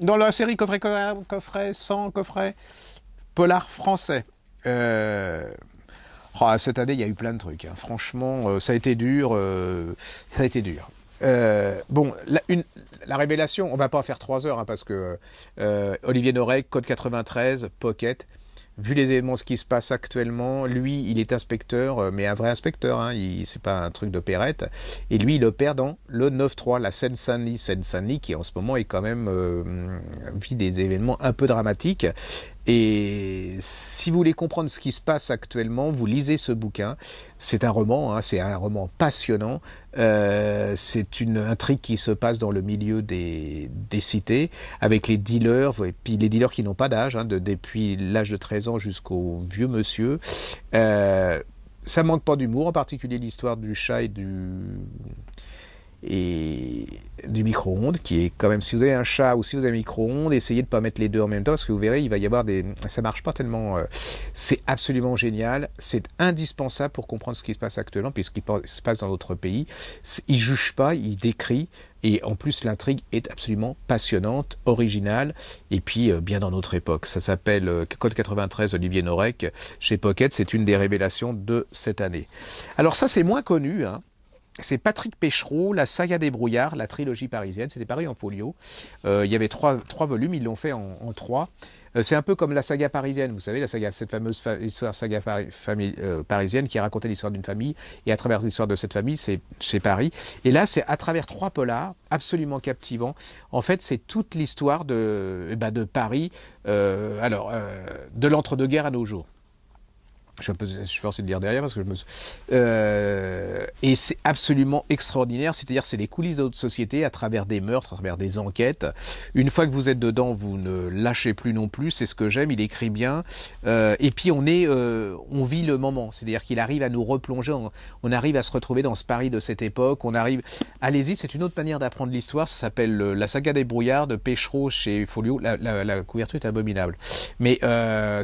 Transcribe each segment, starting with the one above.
dans la série coffret, coffret, sans coffret, polar français. Euh, oh, cette année, il y a eu plein de trucs. Hein. Franchement, euh, ça a été dur. Euh, ça a été dur. bon, la, révélation, on va pas faire trois heures hein, parce que Olivier Norek, Code 93, Pocket, vu les événements, ce qui se passe actuellement, lui, il est inspecteur, euh, mais un vrai inspecteur, hein, c'est pas un truc d'opérette. Et lui, il opère dans le 9-3, la Seine-Saint-Denis, seine saint qui en ce moment quand euh, vit des événements un peu dramatiques. Et si vous voulez comprendre ce qui se passe actuellement, vous lisez ce bouquin. C'est un roman, hein, c'est un roman passionnant. Euh, c'est une intrigue qui se passe dans le milieu des, des cités, avec les dealers, et puis les dealers qui n'ont pas d'âge, hein, de, depuis l'âge de 13 ans jusqu'au vieux monsieur. Euh, ça manque pas d'humour, en particulier l'histoire du chat et du, et du micro-ondes, qui est quand même, si vous avez un chat ou si vous avez un micro-ondes, essayez de ne pas mettre les deux en même temps, parce que vous verrez, il va y avoir des... Ça marche pas tellement... Euh, c'est absolument génial, c'est indispensable pour comprendre ce qui se passe actuellement, puis ce qui se passe dans notre pays. Il juge pas, il décrit, et en plus l'intrigue est absolument passionnante, originale, et puis euh, bien dans notre époque. Ça s'appelle euh, Code 93 Olivier Norek chez Pocket, c'est une des révélations de cette année. Alors ça c'est moins connu, hein c'est Patrick Péchereau, La saga des brouillards, la trilogie parisienne. C'était Paris en folio. Euh, il y avait trois, trois volumes, ils l'ont fait en, trois. Euh, c'est un peu comme la saga parisienne, vous savez, la saga, cette fameuse histoire saga euh, parisienne qui racontait l'histoire d'une famille. Et à travers l'histoire de cette famille, c'est Paris. Et là, c'est à travers trois polars absolument captivant. En fait, c'est toute l'histoire de, eh ben, de Paris, alors, de l'entre-deux-guerres à nos jours je suis, je forcé de dire derrière parce que je me. Euh, et c'est absolument extraordinaire. C'est-à-dire, c'est les coulisses d'autres sociétés à travers des meurtres, à travers des enquêtes. Une fois que vous êtes dedans, vous ne lâchez plus non plus. C'est ce que j'aime. Il écrit bien. Euh, et puis, on est, euh, on vit le moment. C'est-à-dire qu'il arrive à nous replonger. On, arrive à se retrouver dans ce Paris de cette époque. On arrive. Allez-y, c'est une autre manière d'apprendre l'histoire. Ça s'appelle euh, La saga des brouillards de Péchereau chez Folio. La, couverture est abominable. Mais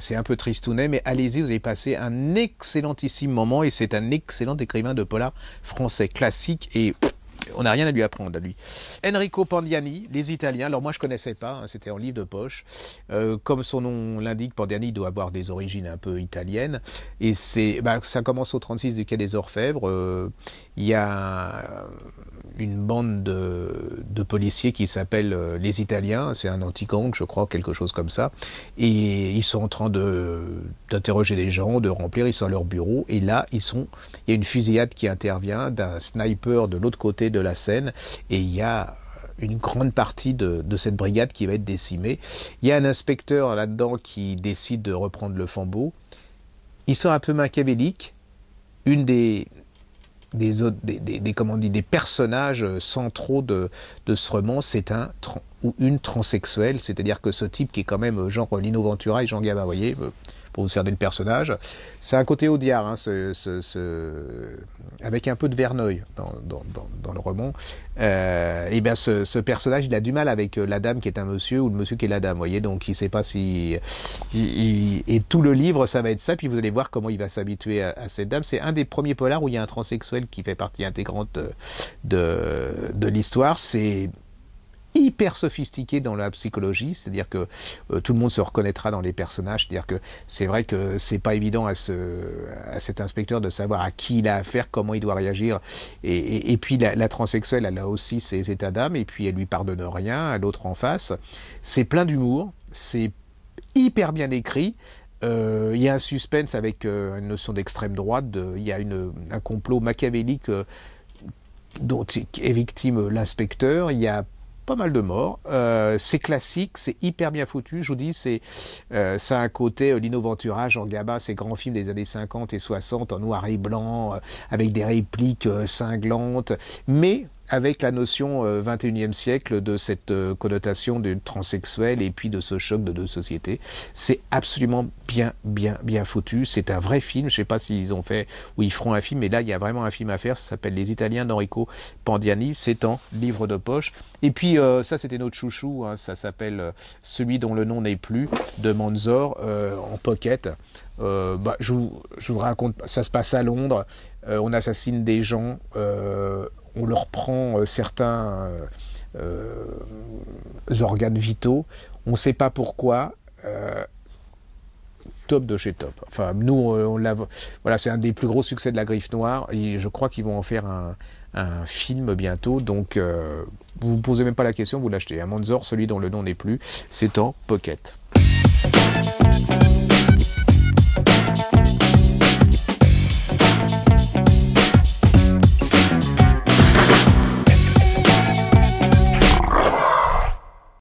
c'est un peu tristounet. Mais allez-y, vous allez passer un un excellentissime moment et c'est un excellent écrivain de polar français classique et on n'a rien à lui apprendre à lui. Enrico Pandiani, Les Italiens. Alors moi je connaissais pas, hein, c'était en livre de poche. Euh, comme son nom l'indique, Pandiani doit avoir des origines un peu italiennes. Et c'est, bah, ça commence au 36 du Quai des Orfèvres. Euh, il y a euh, une bande de, policiers qui s'appelle euh, les Italiens, c'est un anti-gang, je crois, quelque chose comme ça. Et ils sont en train de d'interroger les gens, de remplir, ils sont à leur bureau. Et là, ils sont, il y a une fusillade qui intervient d'un sniper de l'autre côté de la scène. Et il y a une grande partie de, cette brigade qui va être décimée. Il y a un inspecteur là-dedans qui décide de reprendre le flambeau. Il sort un peu machiavélique. Une des, des, des, des personnages centraux euh, de, de ce roman, c'est un ou une transsexuelle, c'est-à-dire que ce type qui est quand même euh, genre euh, Lino Ventura et Jean Gabin, vous voyez, pour vous cerner le personnage. C'est un côté Audiard, hein, avec un peu de Verneuil dans, le roman. Euh, et bien ce, personnage, il a du mal avec euh, la dame qui est un monsieur ou le monsieur qui est la dame, voyez. Donc il sait pas si. Et tout le livre, ça va être ça. Puis vous allez voir comment il va s'habituer à, cette dame. C'est un des premiers polars où il y a un transsexuel qui fait partie intégrante de l'histoire. C'est hyper sophistiqué dans la psychologie, c'est-à-dire que euh, tout le monde se reconnaîtra dans les personnages, c'est-à-dire que c'est vrai que c'est pas évident à, ce, à cet inspecteur de savoir à qui il a affaire, comment il doit réagir, et, puis la, transexuelle transsexuelle, elle a aussi ses états d'âme, et puis elle lui pardonne rien à l'autre en face. C'est plein d'humour, c'est hyper bien écrit, euh, il y a un suspense avec euh, une notion d'extrême droite, il y a une, un complot machiavélique dont est victime l'inspecteur, il y a pas mal de morts. Euh, c'est classique, c'est hyper bien foutu. Je vous dis, c'est euh, ça a un côté euh, en gaba ces grands films des années 50 et 60 en noir et blanc, euh, avec des répliques euh, cinglantes, mais avec la notion 21e euh, siècle de cette euh, connotation de transsexuel et puis de ce choc de deux sociétés. C'est absolument bien, bien, bien foutu. C'est un vrai film. Je ne sais pas s'ils ont fait ou ils feront un film, mais là, il y a vraiment un film à faire. Ça s'appelle Les Italiens d'Enrico Pandiani. C'est en livre de poche. Et puis, euh, ça, c'était notre chouchou. Hein. Ça s'appelle Celui dont le nom n'est plus de Manzor en pocket. Bah, je, vous, je, vous, raconte, ça se passe à Londres. on assassine des gens on leur prend euh, certains euh, euh, organes vitaux, on ne sait pas pourquoi top de chez top. Enfin, nous, on, Voilà, c'est un des plus gros succès de la Griffe Noire. je crois qu'ils vont en faire un, film bientôt. Donc, vous vous posez même pas la question, vous l'achetez. Un Manzor, celui dont le nom n'est plus, c'est en pocket.